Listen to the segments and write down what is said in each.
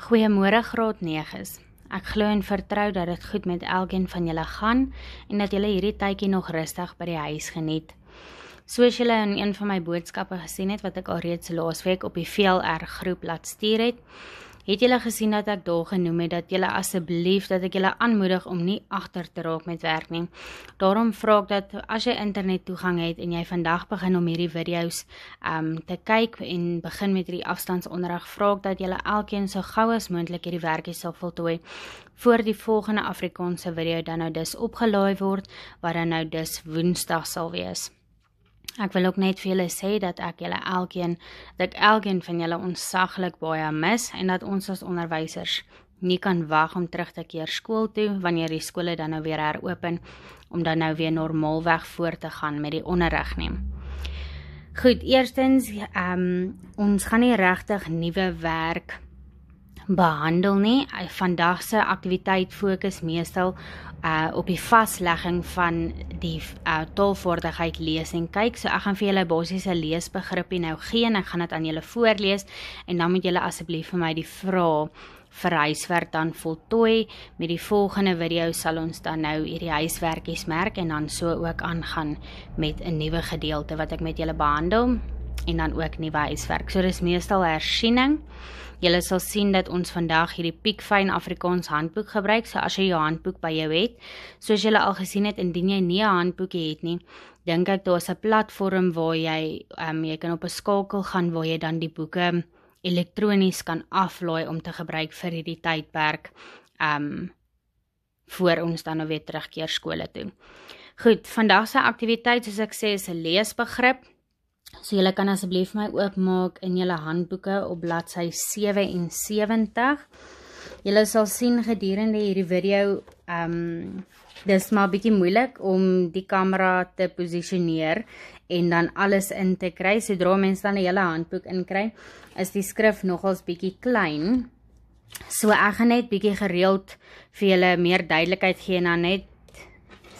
Goeiemôre Graad 9s. Ek glo en vertrou dat dit goed met elkeen van julle gaan en dat julle hierdie tydjie nog rustig by die huis geniet. Soos julle in een van my boodskappe gesien het wat ek alreeds laasweek op die VLR groep laat stuur het, Het julle gesien dat ek daar genoem het dat julle asseblief dat ek julle aanmoedig om nie agter te raak met werk nie. Daarom vra ek dat as jy internet toegang het en jy vandag begin om hierdie video's um te kyk en begin met hierdie afstandsonderrig, vra ek dat julle elkeen so gou as moontlik hierdie werkies sal voltooi voor die volgende Afrikaanse video dan nou dus opgelaai word wat dan nou dus Woensdag sal wees. Ek wil ook net vir julle sê dat ek julle elkeen, dat elkeen van julle onsaaglik baie mis en dat ons as onderwysers nie kan wag om terug te keer skool toe wanneer die skole dan nou weer heropen om dan nou weer normaalweg voort te gaan met die onderrig neem. Goed, eerstens, ehm um, ons gaan nie regtig nuwe werk behandel nie. Vandag se aktiwiteit fokus meestal uh op die vaslegging van die uh taalvaardigheid lees en kyk. So ek gaan vir julle basiese leesbegrippie nou gee en ek gaan dit aan julle voorlees en dan moet julle asseblief vir my die vrae vir huiswerk dan voltooi. Met die volgende video sal ons dan nou hierdie huiswerkies merk en dan so ook aangaan met 'n nuwe gedeelte wat ek met julle behandel en dan ook nuwe huiswerk. So dis meestal hersiening. Julle sal sien dat ons vandag hierdie piekfyn Afrikaans handboek gebruik. So as jy jou handboek by jou het, soos julle al gesien het, indien jy nie 'n handboek het nie, dink ek daar's 'n platform waar jy ehm um, jy kan op 'n skakel gaan waar jy dan die boeke ehm, elektronies kan aflaai om te gebruik vir hierdie tydperk ehm um, voor ons dan nou weer terugkeer skole toe. Goed, vandag se aktiwiteit soos ek sê is 'n leesbegrip. So julle kan asseblief my oopmaak in julle handboeke op bladsy 77. Julle sal sien gedurende hierdie video ehm um, dis maar bietjie moeilik om die kamera te posisioneer en dan alles in te kry. Sodra mense dan 'n hele handboek inkry, is die skrif nogals bietjie klein. So ek gaan net bietjie gereeld vir julle meer duidelikheid gee en dan net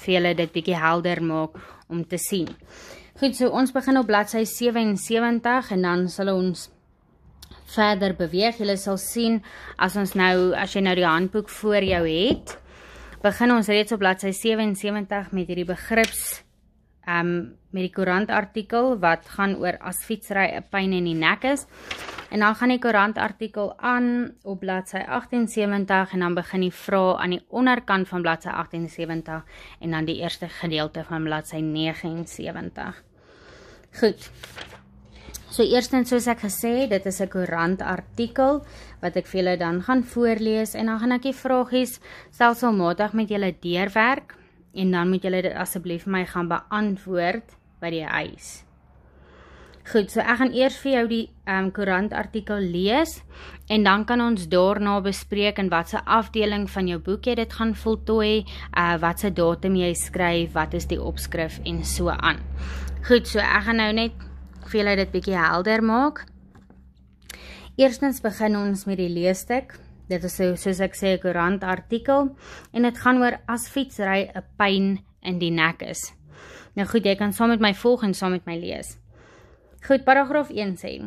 vir julle dit bietjie helder maak om te sien. Goed, so ons begin op bladsy 77 en dan sal ons verder beweeg. Julle sal sien as ons nou as jy nou die handboek voor jou het, begin ons reeds op bladsy 77 met hierdie begrips ehm um, met die koerantartikel wat gaan oor as fietsry 'n pyn in die nek is. En dan gaan die koerantartikel aan op bladsy 78 en dan begin die vrae aan die onderkant van bladsy 78 en dan die eerste gedeelte van bladsy 79. Goed. So eerstens soos ek gesê, dit is 'n koerant artikel wat ek vir julle dan gaan voorlees en dan gaan ek die vragies selfsalmatig met julle deurwerk en dan moet julle dit asseblief vir my gaan beantwoord by die huis. Goed, so ek gaan eers vir jou die ehm um, koerant artikel lees en dan kan ons daarna bespreek in watter afdeling van jou boek jy dit gaan voltooi, uh eh, watse datum jy skryf, wat is die opskrif en so aan. Goed, so ek gaan nou net vir julle dit bietjie helder maak. Eerstens begin ons met die leesstuk. Dit is so soos ek sê 'n koerant artikel en dit gaan oor as fietsry 'n pyn in die nek is. Nou goed, jy kan saam met my volg en saam met my lees. Goed, paragraaf 1 sê: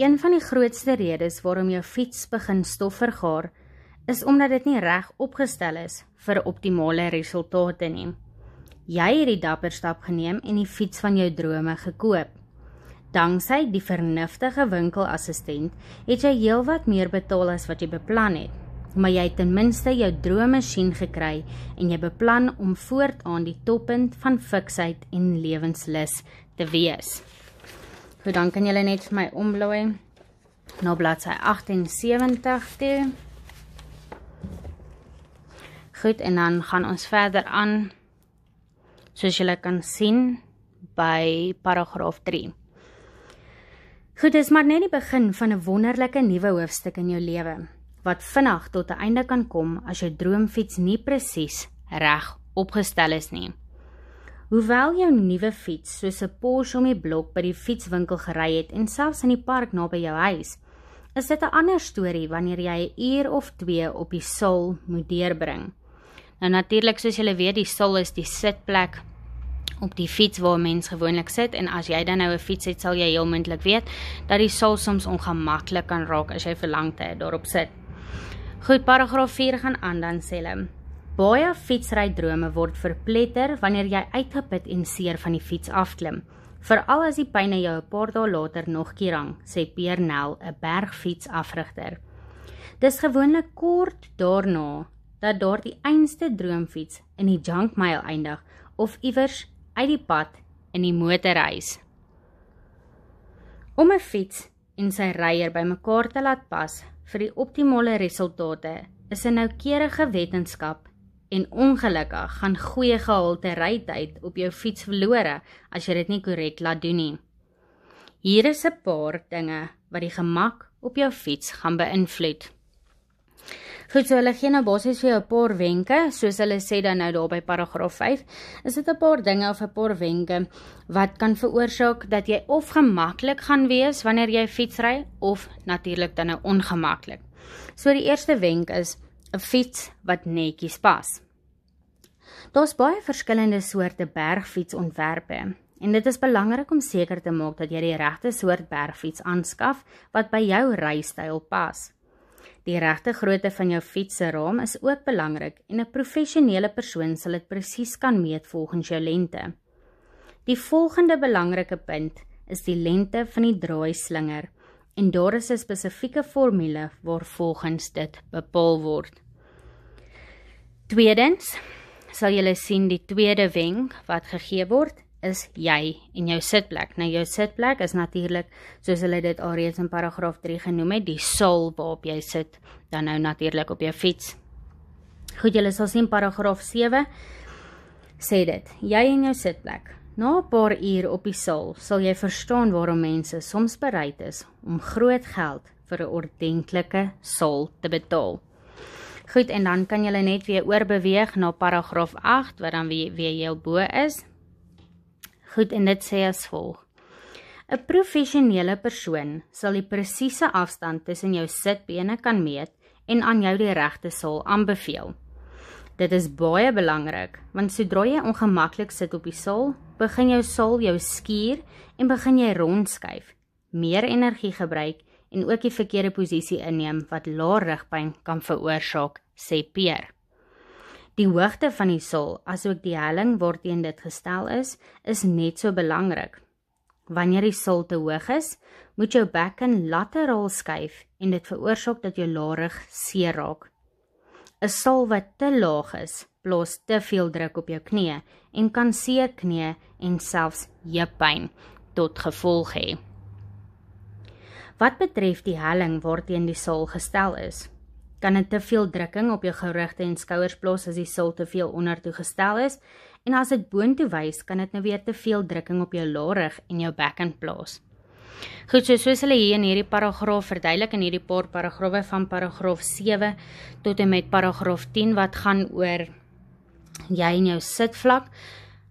Een van die grootste redes waarom jou fiets begin stof vergaar, is omdat dit nie reg opgestel is vir optimale resultate nie. Jy het die dapper stap geneem en die fiets van jou drome gekoop. Danksy die vernuftige winkelassistent het jy heelwat meer betaal as wat jy beplan het, maar jy het ten minste jou droommasjien gekry en jy beplan om voortaan die toppunt van fiksheid en lewenslus te wees. Goed, dan kan jy net vir my omblaai na bladsy 78 toe. Goed, en dan gaan ons verder aan soos julle kan sien by paragraaf 3. Goed, dis maar net die begin van 'n wonderlike nuwe hoofstuk in jou lewe wat vinnig tot 'n einde kan kom as jou droomfiets nie presies reg opgestel is nie. Hoewel jou nuwe fiets soos 'n Porsche om die blok by die fietswinkel gery het en selfs in die park naby jou huis, is dit 'n ander storie wanneer jy 'n uur of 2 op die sul moet deurbring. Nou natuurlik soos julle weet, die sul is die sitplek op die fiets waar mens gewoonlik sit en as jy dan nou 'n fiets het, sal jy heel moontlik weet dat die sol soms ongemaklik kan raak as jy vir lank tyd daarop sit. Goed, paragraaf 4 gaan aan dan sê hulle. Baie fietsrydrome word verpletter wanneer jy uitgeput en seer van die fiets afklim. Veral as die pyn jou 'n paar dae later nog kierang, sê Pernell, 'n bergfietsafrigter. Dis gewoonlik kort daarna dat daardie einste droomfiets in die junk mile eindig of iewers uit die pad in die motorhuis. Om 'n fiets en sy ryer bymekaar te laat pas vir die optimale resultate, is 'n noukeurige wetenskap en ongelukkig gaan goeie gehalte rytyd op jou fiets verlore as jy dit nie korrek laat doen nie. Hier is 'n paar dinge wat die gemak op jou fiets gaan beïnvloed. Goed, so hulle gee nou basies vir jou 'n paar wenke, soos hulle sê dan nou daar by paragraaf 5, is dit 'n paar dinge of 'n paar wenke wat kan veroorsaak dat jy of gemaklik gaan wees wanneer jy fietsry of natuurlik dan nou ongemaklik. So die eerste wenk is 'n fiets wat netjies pas. Daar's baie verskillende soorte bergfietsontwerpe. En dit is belangrik om seker te maak dat jy die regte soort bergfiets aanskaf wat by jou rystyl pas. Die regte grootte van jou fietsraam is ook belangrik en 'n professionele persoon sal dit presies kan meet volgens jou lengte. Die volgende belangrike punt is die lengte van die draaislinger en daar is 'n spesifieke formule waarvolgens dit bepaal word. Tweedens sal jy sien die tweede wenk wat gegee word is jy en jou sitplek. Nou jou sitplek is natuurlik soos hulle dit alreeds in paragraaf 3 genoem het, die soul waarop jy sit, dan nou natuurlik op jou fiets. Goed, julle sal sien paragraaf 7 sê dit. Jy en jou sitplek. Na 'n paar uur op die soul sal jy verstaan waarom mense soms bereid is om groot geld vir 'n ordentlike soul te betaal. Goed en dan kan jy net weer oorbeweeg na paragraaf 8 wat dan weer weer heel bo is Goed, en dit sê as volg. 'n Professionele persoon sal die presiese afstand tussen jou sitbene kan meet en aan jou die regte sol aanbeveel. Dit is baie belangrik want sodra jy ongemaklik sit op die sol, begin jou sol jou skuur en begin jy rondskuif, meer energie gebruik en ook die verkeerde posisie inneem wat laer rugpyn kan veroorsaak, sê Peer. Die hoogte van die sol, asook die helling waarteen dit gestel is, is net so belangrik. Wanneer die sol te hoog is, moet jou bekken lateraal skuif en dit veroorsaak dat jou larig seer raak. 'n Sol wat te laag is, plaas te veel druk op jou knie en kan seer knie en selfs heuppyn tot gevolg hê. Wat betref die helling waarteen die sol gestel is, kan dit te veel drukking op jou gewrigte en skouers plaas as die sil te veel ondertoe gestel is en as dit boontoe wys kan dit nou weer te veel drukking op jou larig en jou bekken plaas. Goed, so soos hulle hier in hierdie paragraaf verduidelik in hierdie paar paragrawe van paragraaf 7 tot en met paragraaf 10 wat gaan oor jy en jou sitvlak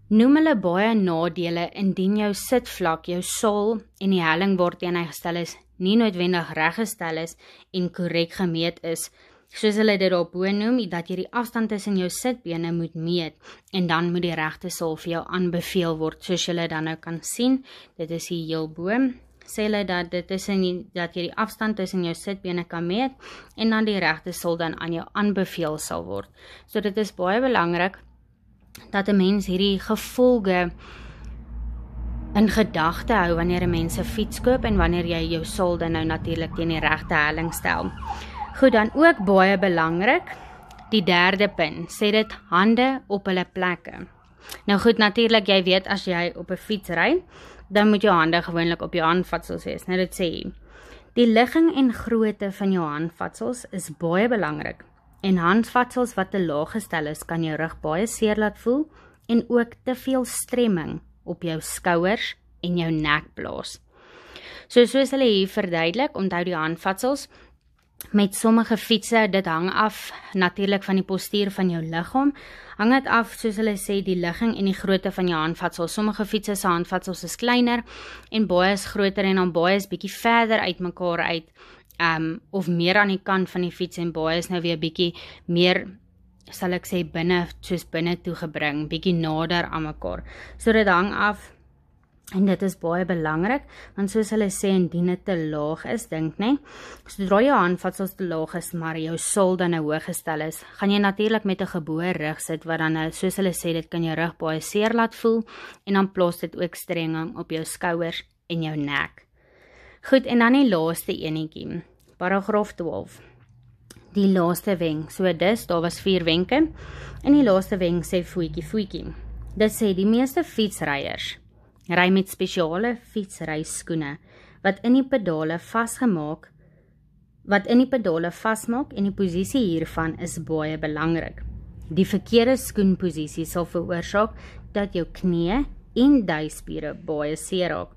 Noem hulle baie nadele indien jou sitvlak, jou saal en die helling waarteen hy gestel is nie noodwendig reggestel is en korrek gemeet is. Soos hulle dit daar bo noem, dat jy die afstand tussen jou sitbene moet meet en dan moet die regte sol vir jou aanbeveel word, soos jy dan nou kan sien. Dit is hier heel bo. Sê hulle dat dit is in dat jy die afstand tussen jou sitbene kan meet en dan die regte sol dan aan jou aanbeveel sal word. So dit is baie belangrik dat 'n mens hierdie gevolge In gedagte hou wanneer 'n mens 'n fiets koop en wanneer jy jou salde nou natuurlik teen die regte helling stel. Goed, dan ook baie belangrik, die derde punt, sê dit hande op hulle plekke. Nou goed, natuurlik jy weet as jy op 'n fiets ry, dan moet jou hande gewoonlik op jou handvatsels hê. Nou dit sê die ligging en grootte van jou handvatsels is baie belangrik. En handvatsels wat te laag gestel is, kan jou rug baie seer laat voel en ook te veel stremming op jou skouers en jou nek plaas. So soos hulle hier verduidelik, onthou die handvatsels met sommige fietsse dit hang af natuurlik van die postuur van jou liggaam. Hang dit af soos hulle sê die ligging en die grootte van jou handvatsel. Sommige fietsse se handvatsels is kleiner en baie is groter en dan baie is bietjie verder uitmekaar uit. Ehm um, of meer aan die kant van die fiets en baie is nou weer bietjie meer sal ek sê binne soos binne toe gebring, bietjie nader aan mekaar. So dit hang af en dit is baie belangrik want soos hulle sê indien dit te laag is, dink nê, sodra jou handvatsels te laag is maar jou sol dan nou hoog gestel is, gaan jy natuurlik met 'n geboue rug sit wat dan eh, soos hulle sê dit kan jou rug baie seer laat voel en dan plaas dit ook strenging op jou skouers en jou nek. Goed, en dan die laaste enetjie. Paragraaf 12 die laaste wenk. So dis, daar was 4 wenke. In die laaste wenk sê voetjie voetjie. Dit sê die meeste fietsryers ry met spesiale fietsryskoene wat in die pedale vasgemaak wat in die pedale vasmaak en die posisie hiervan is baie belangrik. Die verkeerde skoenposisie sal veroorsaak dat jou knie en duispiere baie seer raak.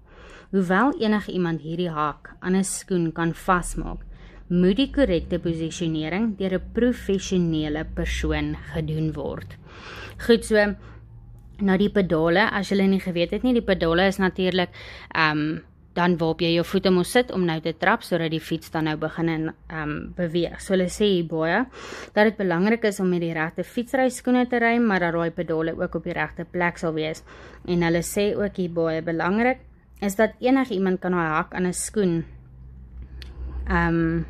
Hoewel enigiemand hierdie hak aan 'n skoen kan vasmaak, moet die korrekte posisionering deur 'n professionele persoon gedoen word. Goed so na nou die pedale, as jy nie geweet het nie, die pedale is natuurlik ehm um, dan waarop jy jou voete moet sit om nou te trap sodat die fiets dan nou begin en ehm um, beweeg. So hulle sê hier baie dat dit belangrik is om met die regte fietsryskoene te ry, maar dat daai pedale ook op die regte plek sal wees. En hulle sê ook hier baie belangrik is dat enigiemand kan 'n hak aan 'n skoen ehm um,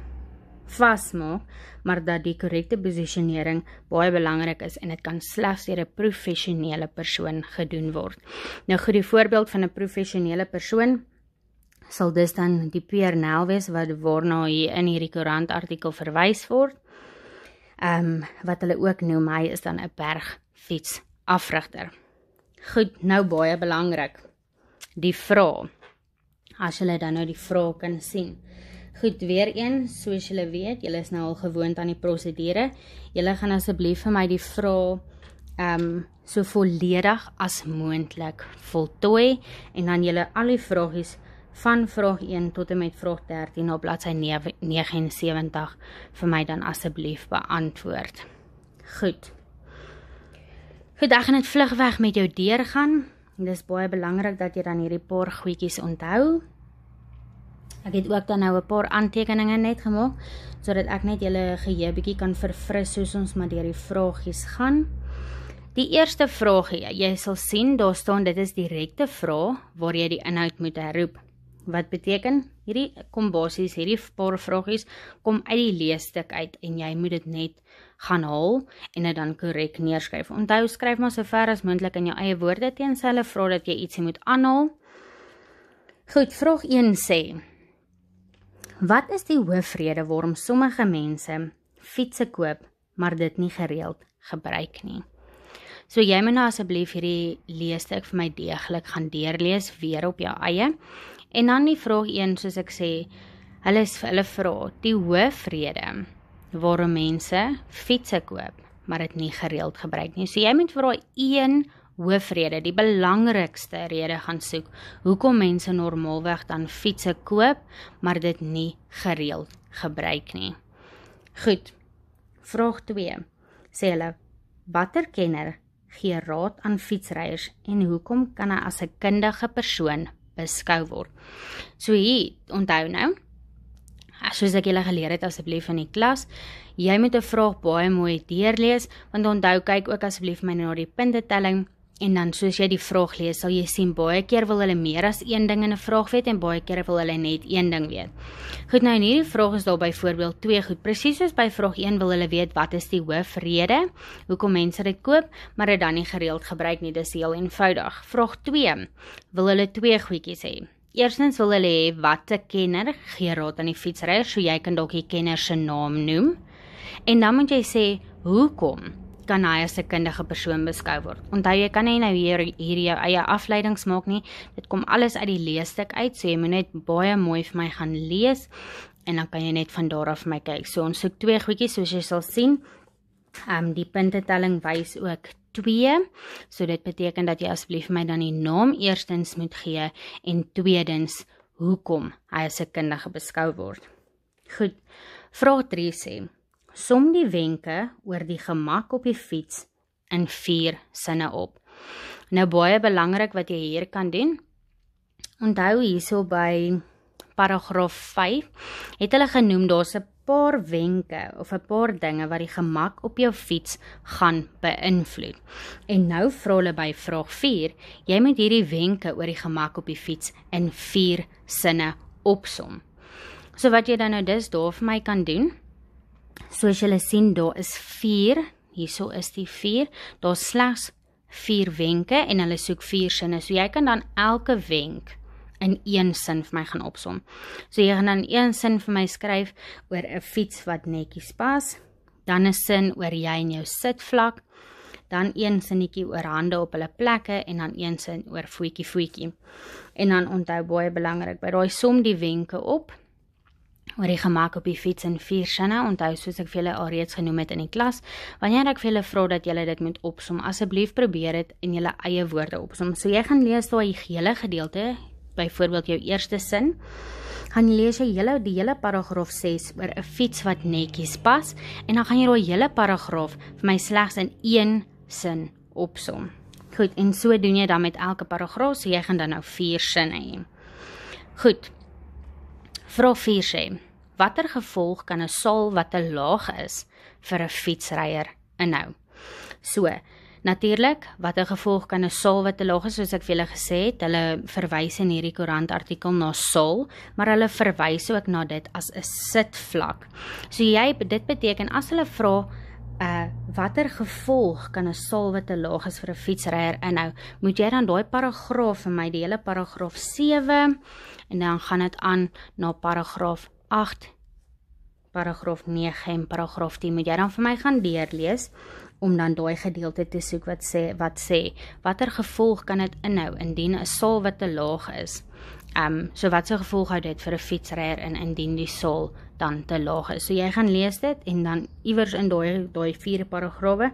vasmaak, maar dat die korrekte posisionering baie belangrik is en dit kan slegs deur 'n professionele persoon gedoen word. Nou goed, die voorbeeld van 'n professionele persoon sal dus dan die Pierre Nel wees wat waarna hier in hierdie koerant artikel verwys word. Ehm um, wat hulle ook noem, hy is dan 'n bergfiets afrigter. Goed, nou baie belangrik. Die vraag. As jy dan nou die vraag kan sien. Goed, weer een, soos julle weet, julle is nou al gewoond aan die prosedure. Julle gaan asseblief vir my die vrae ehm um, so volledig as moontlik voltooi en dan julle al die vragies van vraag 1 tot en met vraag 13 op bladsy 79 vir my dan asseblief beantwoord. Goed. Gedag en dit vlug weg met jou deur gaan. Dit is baie belangrik dat jy dan hierdie paar goedjies onthou. Ek het ook dan nou 'n paar aantekeninge net gemaak sodat ek net julle geheue bietjie kan verfris soos ons maar deur die vragies gaan. Die eerste vragie, jy sal sien daar staan dit is direkte vrae waar jy die inhoud moet herroep. Wat beteken? Hierdie kom basies hierdie paar vragies kom uit die leesstuk uit en jy moet dit net gaan haal en dit dan korrek neerskryf. Onthou skryf maar so ver as moontlik in jou eie woorde teenoor hulle vra dat jy ietsie moet aanhaal. Goed, vraag 1 sê Wat is die hoofrede waarom sommige mense fietsse koop maar dit nie gereeld gebruik nie? So jy moet nou asseblief hierdie leesstuk vir my deeglik gaan deurlees weer op jou eie. En dan die vraag 1 soos ek sê, hulle is vir hulle vra die hoofrede waarom mense fietsse koop maar dit nie gereeld gebruik nie. So jy moet vir daai hoofrede, die belangrikste rede gaan soek hoekom mense normaalweg dan fietsse koop, maar dit nie gereeld gebruik nie. Goed. Vraag 2. Sê hulle watter kenner gee raad aan fietsryers en hoekom kan hy as 'n kundige persoon beskou word? So hier, onthou nou As jy seker geleer het asseblief in die klas, jy moet 'n vraag baie mooi deurlees want onthou kyk ook asseblief my na die puntetelling En dan soos jy die vraag lees, sal jy sien baie keer wil hulle meer as een ding in 'n vraag weet en baie keer wil hulle net een ding weet. Goed, nou in hierdie vraag is daar byvoorbeeld twee goed. Presies soos by vraag 1 wil hulle weet wat is die hoofrede hoekom mense dit koop, maar dit dan nie gereeld gebruik nie. Dis heel eenvoudig. Vraag 2 wil hulle twee goedjies hê. Eerstens wil hulle hê watter kenner gee raad aan die fietsryer, so jy kan dalk die kenner se naam noem. En dan moet jy sê hoekom kan hy as 'n kundige persoon beskou word. Onthou jy kan nie nou hier hier jou eie afleidings maak nie. Dit kom alles uit die leesstuk uit, so jy moet net baie mooi vir my gaan lees en dan kan jy net van daar af vir my kyk. So ons soek twee goedjies soos jy sal sien. Ehm um, die puntetelling wys ook 2. So dit beteken dat jy asseblief my dan die naam eerstens moet gee en tweedens hoekom hy as 'n kundige beskou word. Goed. Vraag 3 sê som die wenke oor die gemak op die fiets in 4 sinne op. Nou baie belangrik wat jy hier kan doen. Onthou hierso by paragraaf 5 het hulle genoem daar's 'n paar wenke of 'n paar dinge wat die gemak op jou fiets gaan beïnvloed. En nou vra hulle by vraag 4, jy moet hierdie wenke oor die gemak op die fiets in 4 sinne opsom. So wat jy dan nou dus daar vir my kan doen? soos julle sien, daar is 4, hierso is die 4, daar slegs 4 wenke en hulle soek 4 sinne, so jy kan dan elke wenk in een sin vir my gaan opsom. So jy gaan dan een sin vir my skryf oor 'n fiets wat netjies pas, dan 'n sin oor jy en jou sitvlak, dan een sinnetjie oor hande op hulle plekke en dan een sin oor voetjie voetjie. En dan onthou baie belangrik, by daai som die wenke op oor die gemak op die fiets in vier sinne. Onthou soos ek vir julle alreeds genoem het in die klas, wanneer ek vir julle vra dat julle dit moet opsom, asseblief probeer dit in julle eie woorde opsom. So jy gaan lees daai hele gedeelte, byvoorbeeld jou eerste sin. Gaan jy lees jy hele die hele paragraaf 6 oor 'n fiets wat netjies pas en dan gaan jy daai hele paragraaf vir my slegs in een sin opsom. Goed, en so doen jy dan met elke paragraaf, so jy gaan dan nou vier sinne hê. Goed, Vra 4 sê: Watter gevolg kan 'n saal wat te laag is vir 'n fietsryer inhou? So, natuurlik, watter gevolg kan 'n saal wat te laag is, soos ek vir julle gesê het, hulle verwys in hierdie koerantartikel na saal, maar hulle verwys ook na dit as 'n sitvlak. So jy dit beteken as hulle vra uh watter gevolg kan 'n saal wat te laag is vir 'n fietsryer inhou? Moet jy dan daai paragraaf in my die hele paragraaf 7 en dan gaan dit aan na paragraaf 8 paragraaf 9 en paragraaf 10 moet jy dan vir my gaan deurlees om dan daai gedeelte te soek wat sê wat sê watter gevolg kan dit inhou indien 'n saal wat te laag is. Ehm um, so wat sou gevolg hou dit vir 'n fietsryer in indien die saal dan te laag is. So jy gaan lees dit en dan iewers in daai daai vier paragrawe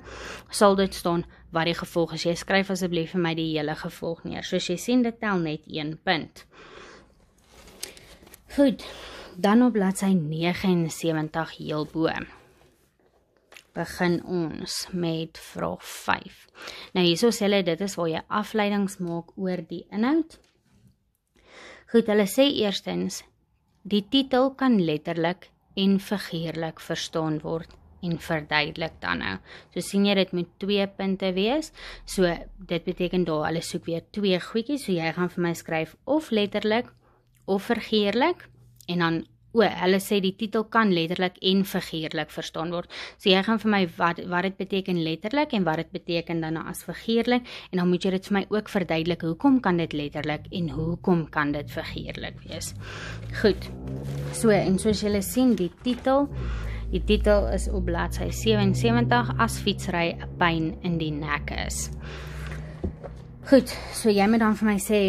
sal dit staan wat die gevolg is. Jy skryf asseblief vir my die hele gevolg neer. Soos jy sien dit tel net 1 punt. Goed dan op bladsy 79 heel bo. Begin ons met vraag 5. Nou hierso sê hulle dit is waar jy afleidings maak oor die inhoud. Goed, hulle sê eerstens die titel kan letterlik en figuurlik verstaan word en verduidelik dan nou. So sien jy dit moet twee punte wees. So dit beteken daar hulle soek weer twee goedjies, so jy gaan vir my skryf of letterlik of figuurlik en dan o, hulle sê die titel kan letterlik en figuurlik verstaan word. So jy gaan vir my wat wat dit beteken letterlik en wat dit beteken dan nou as figuurlik en dan moet jy dit vir my ook verduidelik hoekom kan dit letterlik en hoekom kan dit figuurlik wees. Goed. So en soos julle sien die titel Die titel is op bladsy 77 as fietsry 'n pyn in die nek is. Goed, so jy moet dan vir my sê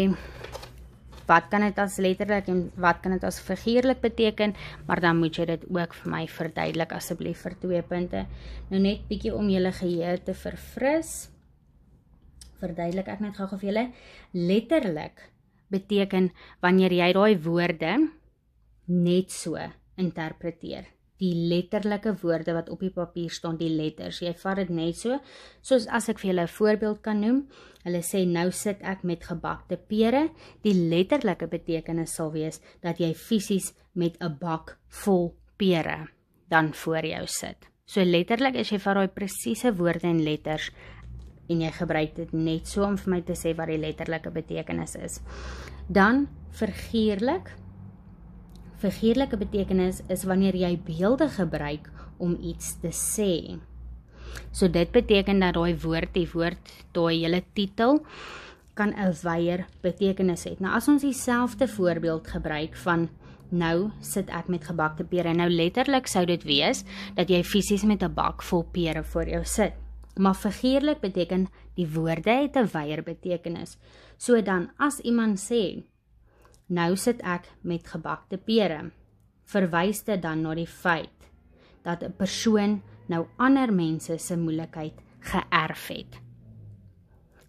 wat kan dit as letterlik en wat kan dit as figuurlik beteken? Maar dan moet jy dit ook vir my verduidelik asseblief vir 2 punte. Nou net bietjie om julle geheue te verfris. Verduidelik ek net gou-gou vir julle. Letterlik beteken wanneer jy daai woorde net so interpreteer die letterlike woorde wat op die papier staan, die letters. Jy vat dit net so, soos as ek vir julle 'n voorbeeld kan noem. Hulle sê nou sit ek met gebakte pere. Die letterlike betekenis sal wees dat jy fisies met 'n bak vol pere dan voor jou sit. So letterlik as jy vir daai presiese woorde en letters en jy gebruik dit net so om vir my te sê wat die letterlike betekenis is. Dan figuurlik Figuurlike betekenis is wanneer jy beelde gebruik om iets te sê. So dit beteken dat daai woord, die woord, daai hele titel kan 'n wyeer betekenis hê. Nou as ons dieselfde voorbeeld gebruik van nou sit ek met gebakte pere. Nou letterlik sou dit wees dat jy fisies met 'n bak vol pere voor jou sit. Maar figuurlik beteken die woorde het 'n wyeer betekenis. So dan as iemand sê Nou sit ek met gebakte pere. Verwys dit dan na die feit dat 'n persoon nou ander mense se moeilikheid geërf het.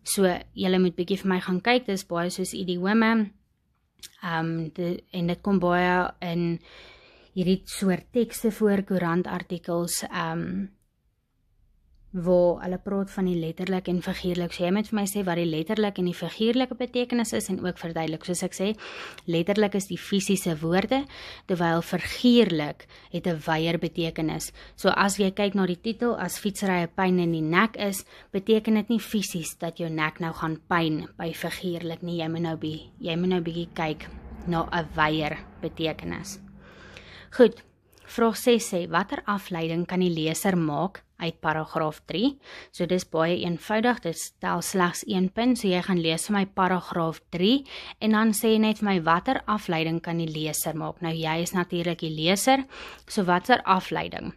So, julle moet bietjie vir my gaan kyk, dis baie soos idiome. Ehm um, en dit kom baie in hierdie soort tekste voor koerantartikels ehm um, waar hulle praat van die letterlik en figuurlik. So jy moet vir my sê wat die letterlik en die figuurlike betekenis is en ook verduidelik. Soos ek sê, letterlik is die fisiese woorde, terwyl figuurlik het 'n wyeer betekenis. So as jy kyk na die titel, as fietsry 'n pyn in die nek is, beteken dit nie fisies dat jou nek nou gaan pyn by figuurlik nie. Jy moet nou bietjie jy moet nou bietjie kyk na 'n wyeer betekenis. Goed. Vraag 6 sê watter afleiding kan die leser maak uit paragraaf 3. So dis baie eenvoudig. Dit stel slegs 1 punt. So jy gaan lees vir my paragraaf 3 en dan sê net vir my watter afleiding kan die leser maak. Nou jy is natuurlik die leser. So watter afleiding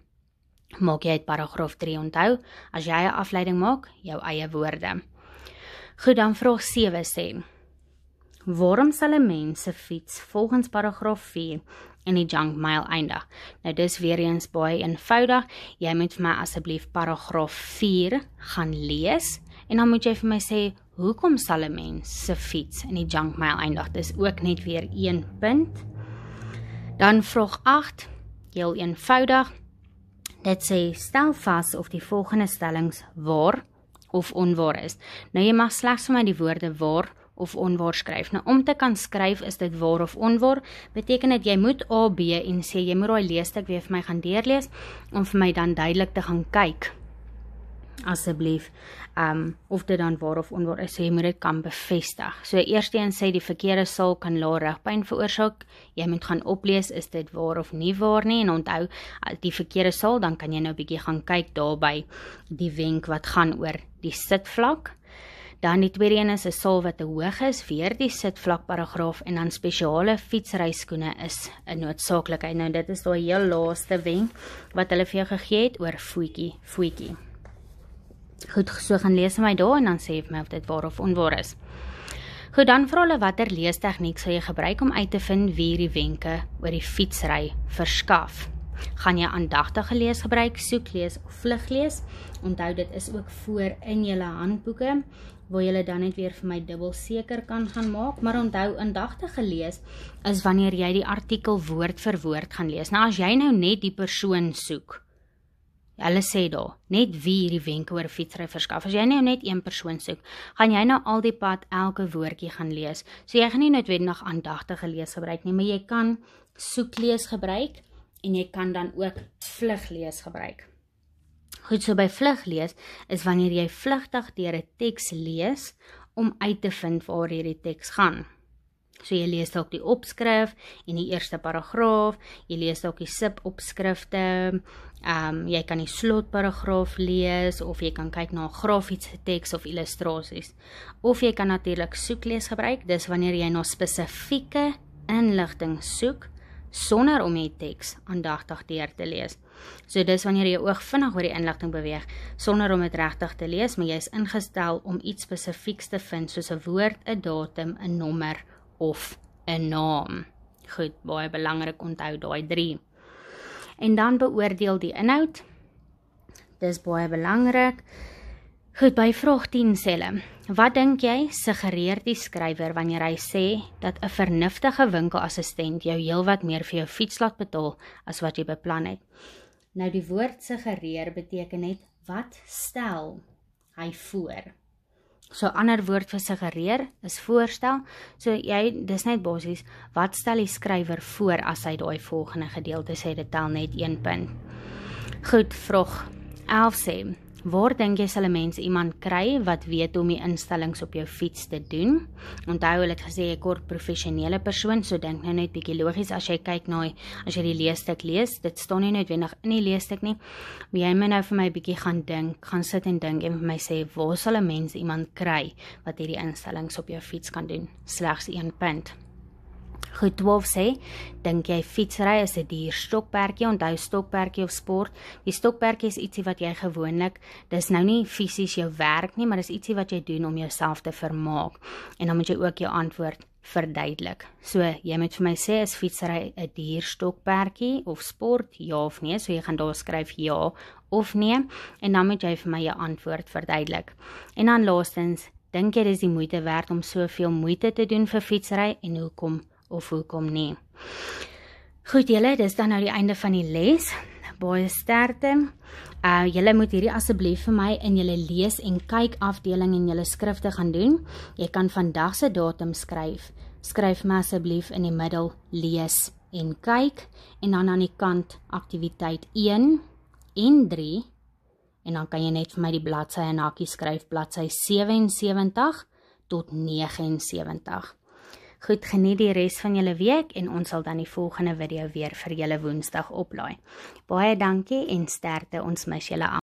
maak jy uit paragraaf 3 onthou? As jy 'n afleiding maak, jou eie woorde. Goed, dan vraag 7 sê Waarom sal 'n mens se fiets volgens paragraaf in die junk mail eindig. Nou dis weer eens baie eenvoudig. Jy moet vir my asseblief paragraaf 4 gaan lees en dan moet jy vir my sê hoekom sal 'n mens se fiets in die junk mail eindig? Dis ook net weer een punt. Dan vraag 8, heel eenvoudig. Dit sê stel vas of die volgende stellings waar of onwaar is. Nou jy mag slegs vir my die woorde waar of onwaar skryf. Nou om te kan skryf is dit waar of onwaar, beteken dit jy moet A B en sê jy moet daai leesstuk weer vir my gaan deurlees om vir my dan duidelik te gaan kyk. Asseblief, ehm um, of dit dan waar of onwaar is, sê jy moet dit kan bevestig. So eersteen sê die verkeerde sul kan laag regpyn veroorsaak. Jy moet gaan oplees is dit waar of nie waar nie en onthou die verkeerde sul dan kan jy nou 'n bietjie gaan kyk daarby die wenk wat gaan oor die sitvlak. Dan die tweede een is 'n sol wat te hoog is vir die sitvlak paragraaf en dan spesiale fietsryskoene is 'n noodsaaklikheid. Nou dit is daai heel laaste wenk wat hulle vir jou gegee het oor voetjie, voetjie. Goed, so gaan lees my daar en dan sê vir my of dit waar of onwaar is. Goed, dan vra hulle watter leestegniek sou jy gebruik om uit te vind wie hierdie wenke oor die fietsry verskaf? Gaan jy aandagtige lees gebruik, soek lees of vlug lees? Onthou dit is ook voor in julle handboeke waar jy dan net weer vir my dubbel seker kan gaan maak, maar onthou indagtig lees is wanneer jy die artikel woord vir woord gaan lees. Nou as jy nou net die persoon soek. Hulle sê daar, net wie hierdie wenke oor fietsry verskaf. As jy nou net een persoon soek, gaan jy nou al die pad elke woordjie gaan lees. So jy gaan nie noodwendig aandagtig lees gebruik nie, maar jy kan soek lees gebruik en jy kan dan ook vlug lees gebruik. Goed so by vlug lees is wanneer jy vlugtig deur 'n teks lees om uit te vind waar hierdie teks gaan. So jy lees dalk die opskrif en die eerste paragraaf, jy lees dalk die sub-opskrifte. Ehm um, jy kan die slotparagraaf lees of jy kan kyk na 'n grafiese teks of illustrasies. Of jy kan natuurlik soeklees gebruik. Dis wanneer jy na spesifieke inligting soek sonder om die teks aandagtig deur te lees. So dis wanneer jy oog vinnig oor die inligting beweeg sonder om dit regtig te lees, maar jy's ingestel om iets spesifieks te vind soos 'n woord, 'n datum, 'n nommer of 'n naam. Goed, baie belangrik onthou daai 3. En dan beoordeel die inhoud. Dis baie belangrik. Goed, by vraag 10 sê hulle: Wat dink jy suggereer die skrywer wanneer hy sê dat 'n vernuftige winkelassistent jou heelwat meer vir jou fiets laat betaal as wat jy beplan het? Nou die woord suggereer beteken net wat stel hy voor. So ander woord vir suggereer is voorstel. So jy dis net basies wat stel die skrywer voor as hy daai volgende gedeelte sê dit tel net 1 punt. Goed, vraag 11 sê: Waar dink jy sal 'n mens iemand kry wat weet hoe om die instellings op jou fiets te doen? Onthou hulle het gesê 'n kort professionele persoon, so dink nou net bietjie logies as jy kyk na as jy die leestuk lees, dit staan nie noodwendig in die leestuk nie. Wie jy moet nou vir my bietjie gaan dink, gaan sit en dink en vir my sê waar sal 'n mens iemand kry wat hierdie instellings op jou fiets kan doen? Slegs 1 punt. Goed 12 sê, dink jy fietsry is 'n duur stokperdjie? Onthou stokperdjie of sport? Die stokperdjie is ietsie wat jy gewoonlik, dis nou nie fisies jou werk nie, maar dis ietsie wat jy doen om jouself te vermaak. En dan moet jy ook jou antwoord verduidelik. So, jy moet vir my sê is fietsry 'n duur stokperdjie of sport? Ja of nee. So jy gaan daar skryf ja of nee en dan moet jy vir my jou antwoord verduidelik. En dan laastens, dink jy dis die moeite werd om soveel moeite te doen vir fietsry en hoekom? Nou of hoekom nie. Goed julle, dis dan nou die einde van die les. Baie sterkte. Uh julle moet hierdie asseblief vir my in julle lees en kyk afdeling en julle skrifte gaan doen. Jy kan vandag se datum skryf. Skryf my asseblief in die middel lees en kyk en dan aan die kant aktiwiteit 1 en 3 en dan kan jy net vir my die bladsye en hakkies skryf bladsy 77 tot 79. Goed, geniet die res van julle week en ons sal dan die volgende video weer vir julle Woensdag oplaai. Baie dankie en sterkte, ons mis julle.